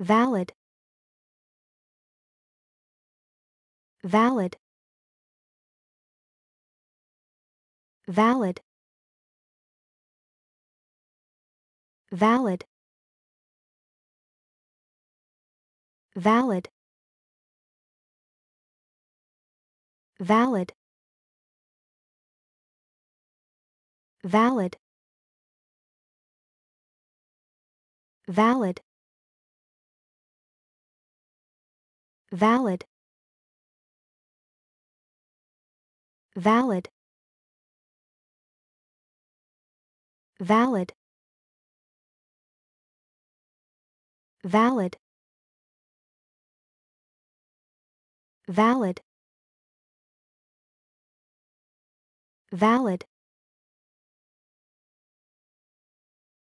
valid valid valid valid valid valid valid valid valid valid valid valid valid valid